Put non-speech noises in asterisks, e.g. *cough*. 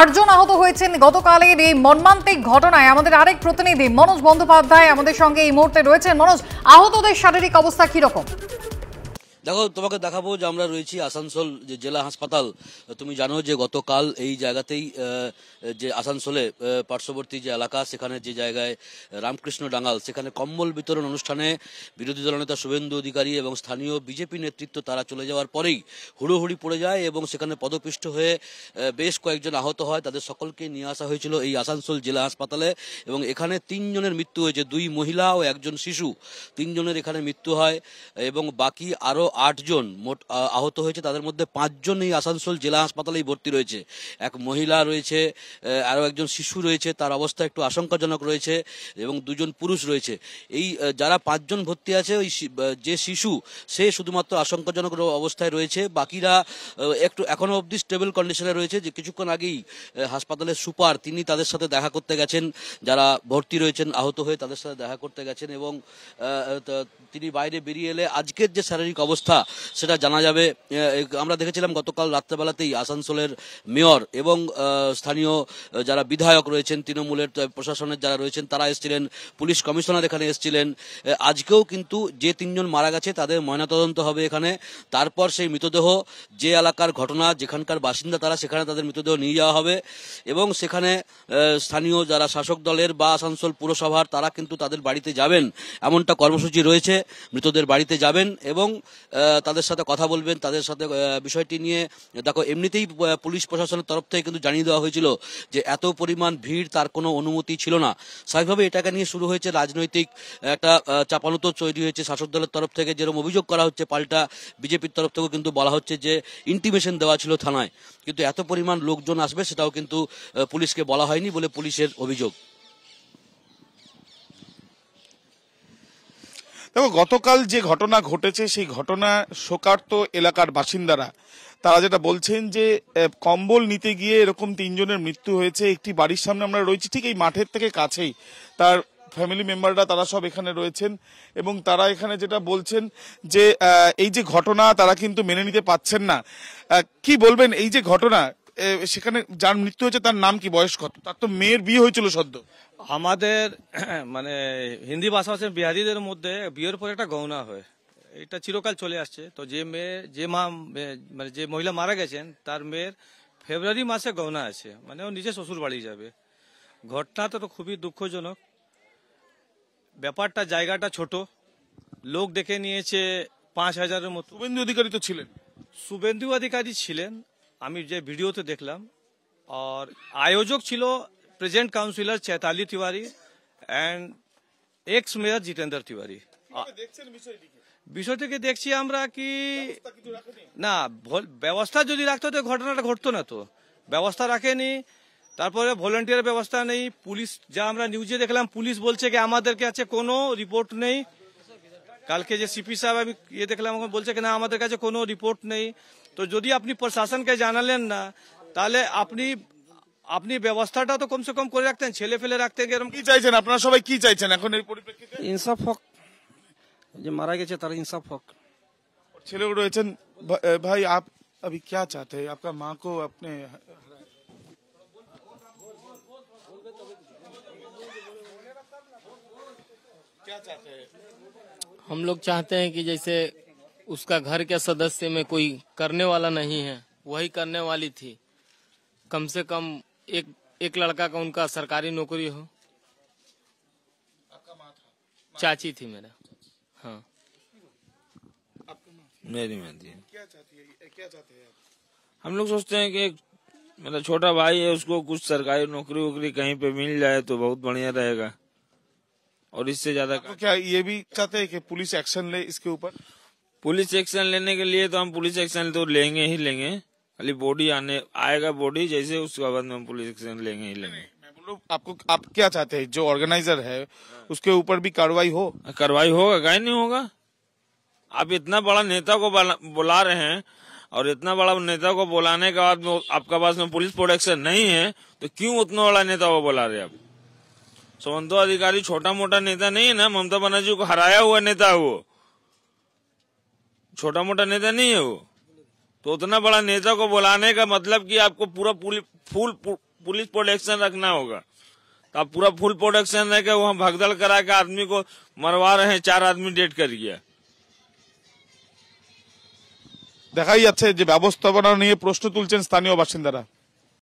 আটজন আহত হয়েছেন গতকালের এই মর্মান্তিক ঘটনায় আমাদের আরেক প্রতিনিধি মনোজ বন্দ্যোপাধ্যায় আমাদের সঙ্গে এই মুহূর্তে রয়েছেন মনোজ আহতদের শারীরিক অবস্থা কীরকম দেখো তোমাকে দেখাবো যে আমরা রয়েছি আসানসোল যে জেলা হাসপাতাল তুমি জানো যে গতকাল এই জায়গাতেই যে আসানসোলে পার্শ্ববর্তী যে এলাকা সেখানে যে জায়গায় রামকৃষ্ণ ডাঙ্গাল সেখানে কম্বল বিতরণ অনুষ্ঠানে বিরোধী দলনেতা শুভেন্দু অধিকারী এবং স্থানীয় বিজেপি নেতৃত্ব তারা চলে যাওয়ার পরেই হুড়োহুড়ি পড়ে যায় এবং সেখানে পদপিষ্ট হয়ে বেশ কয়েকজন আহত হয় তাদের সকলকে নিয়ে আসা হয়েছিল এই আসানসোল জেলা হাসপাতালে এবং এখানে তিনজনের মৃত্যু হয়েছে দুই মহিলা ও একজন শিশু তিনজনের এখানে মৃত্যু হয় এবং বাকি আরও আটজন মোট আহত হয়েছে তাদের মধ্যে পাঁচজন এই আসানসোল জেলা হাসপাতালেই ভর্তি রয়েছে এক মহিলা রয়েছে আরও একজন শিশু রয়েছে তার অবস্থা একটু আশঙ্কাজনক রয়েছে এবং দুজন পুরুষ রয়েছে এই যারা পাঁচজন ভর্তি আছে ওই যে শিশু সে শুধুমাত্র আশঙ্কাজনক অবস্থায় রয়েছে বাকিরা একটু এখনও অবধি স্টেবল কন্ডিশনে রয়েছে যে কিছুক্ষণ আগেই হাসপাতালের সুপার তিনি তাদের সাথে দেখা করতে গেছেন যারা ভর্তি রয়েছেন আহত হয়ে তাদের সাথে দেখা করতে গেছেন এবং তিনি বাইরে বেরিয়ে এলে আজকের যে শারীরিক অবস্থা অবস্থা সেটা জানা যাবে আমরা দেখেছিলাম গতকাল রাত্রেবেলাতেই আসানসোলের মেয়র এবং স্থানীয় যারা বিধায়ক রয়েছেন তৃণমূলের প্রশাসনের যারা রয়েছেন তারা এসেছিলেন পুলিশ কমিশনার এখানে এসেছিলেন আজকেও কিন্তু যে তিনজন মারা গেছে তাদের ময়নাতদন্ত হবে এখানে তারপর সেই মৃতদেহ যে এলাকার ঘটনা যেখানকার বাসিন্দা তারা সেখানে তাদের মৃতদেহ নিয়ে যাওয়া হবে এবং সেখানে স্থানীয় যারা শাসক দলের বা আসানসোল পুরসভার তারা কিন্তু তাদের বাড়িতে যাবেন এমনটা কর্মসূচি রয়েছে মৃতদের বাড়িতে যাবেন এবং তাদের সাথে কথা বলবেন তাদের সাথে বিষয়টি নিয়ে দেখো এমনিতেই পুলিশ প্রশাসনের তরফ থেকে কিন্তু জানিয়ে দেওয়া হয়েছিল যে এত পরিমাণ ভিড় তার কোনো অনুমতি ছিল না স্বাভাবিকভাবে এটাকে নিয়ে শুরু হয়েছে রাজনৈতিক একটা চাপানুতো তৈরি হয়েছে শাসক দলের তরফ থেকে যেরকম অভিযোগ করা হচ্ছে পাল্টা বিজেপির তরফ থেকেও কিন্তু বলা হচ্ছে যে ইন্টিমেশন দেওয়া ছিল থানায় কিন্তু এত পরিমাণ লোকজন আসবে সেটাও কিন্তু পুলিশকে বলা হয়নি বলে পুলিশের অভিযোগ দেখো গতকাল যে ঘটনা ঘটেছে সেই ঘটনা শোকার্ত এলাকার বাসিন্দারা তারা যেটা বলছেন যে কম্বল নিতে গিয়ে এরকম তিনজনের মৃত্যু হয়েছে একটি বাড়ির সামনে আমরা রয়েছি ঠিক এই মাঠের থেকে কাছেই তার ফ্যামিলি মেম্বাররা তারা সব এখানে রয়েছেন এবং তারা এখানে যেটা বলছেন যে এই যে ঘটনা তারা কিন্তু মেনে নিতে পারছেন না কি বলবেন এই যে ঘটনা সেখানে যার মৃত্যু হয়েছে তার নাম কি বয়স কত তার তো মেয়ের বিয়ে হয়েছিল সদ্য আমাদের *clears throat* মানে হিন্দি ভাষাভাষী বিহারিদের মধ্যে বিয়ের পর একটা গহনা হয় এটা চিরকাল চলে আসছে তো যে মেয়ে যে মা মানে যে মহিলা মারা গেছেন তার মেয়ের ফেব্রুয়ারি মাসে গহনা আছে মানে ও নিজে শ্বশুর বাড়ি যাবে ঘটনাটা তো খুবই দুঃখজনক ব্যাপারটা জায়গাটা ছোট লোক দেখে নিয়েছে পাঁচ হাজারের মতো শুভেন্দু অধিকারী তো ছিলেন শুভেন্দু অধিকারী ছিলেন আমি যে ভিডিওতে দেখলাম আর আয়োজক ছিল present councillor Chaitali Tiwari and ex mayor Jitendra Tiwari বিষয়টিকে দেখছি আমরা কি না ব্যবস্থা যদি রাখতো তো ঘটনাটা ঘটতো না তো ব্যবস্থা রাখেনি তারপরে ভলেন্টিয়ার ব্যবস্থা নেই পুলিশ যা আমরা নিউজে দেখলাম পুলিশ বলছে কি আমাদের কাছে কোনো রিপোর্ট নেই কালকে যে সিপি সাহেব আমি এই দেখলাম আমাকে বলছে যে না আমাদের কাছে কোনো রিপোর্ট নেই তো যদি আপনি প্রশাসনকে জানালেন না তাহলে আপনি আপনি ব্যবস্থাটা তো কমপক্ষে করে রাখতেন ছেলে ফেলে রাখতেন কি চাইছেন আপনারা সবাই কি চাইছেন এখন এই পরিপ্রেক্ষিতে ইনসব হক যে মারা গেছে তার ইনসব হক ছেলে রয়েছেন ভাই আপনি কি چاہتے আপনার মা কো apne क्या चाहते हम लोग चाहते हैं कि जैसे उसका घर के सदस्य में कोई करने वाला नहीं है वही करने वाली थी कम से कम एक एक लड़का का उनका सरकारी नौकरी हो चाची थी मेरा हाँ मेरी क्या चाहती है क्या चाहते हैं हम लोग सोचते हैं कि मेरा छोटा भाई है उसको कुछ सरकारी नौकरी वोकरी कहीं पे मिल जाए तो बहुत बढ़िया रहेगा और इससे ज्यादा तो क्या ये भी चाहते हैं कि पुलिस एक्शन ले इसके ऊपर पुलिस एक्शन लेने के लिए तो हम पुलिस एक्शन तो लेंगे ही लेंगे खाली बॉडी आने आएगा बॉडी जैसे उसके बाद में पुलिस एक्शन लेंगे ही लेंगे आपको आप क्या चाहते हैं जो ऑर्गेनाइजर है उसके ऊपर भी कार्रवाई हो कार्रवाई होगा गाय नहीं होगा आप इतना बड़ा नेता को बुला रहे हैं और इतना बड़ा नेता को बुलाने के बाद आपका पास में पुलिस प्रोटेक्शन नहीं है तो क्यों उतना बड़ा नेता को बुला रहे हैं आप सुमंतो अधिकारी छोटा मोटा नेता नहीं है ना ममता बनर्जी को हराया हुआ नेता है वो छोटा मोटा नेता नहीं है वो तो उतना बड़ा नेता को बुलाने का मतलब कि आपको पूरा फुल पुलिस प्रोटेक्शन रखना होगा तो आप पूरा फुल प्रोटेक्शन रह के वहाँ भगदड़ करा के आदमी को मरवा रहे हैं चार आदमी डेट कर गया দেখাই व्यवस्था बना नहीं है प्रश्न তুলছেন स्थानीय বাসিন্দারা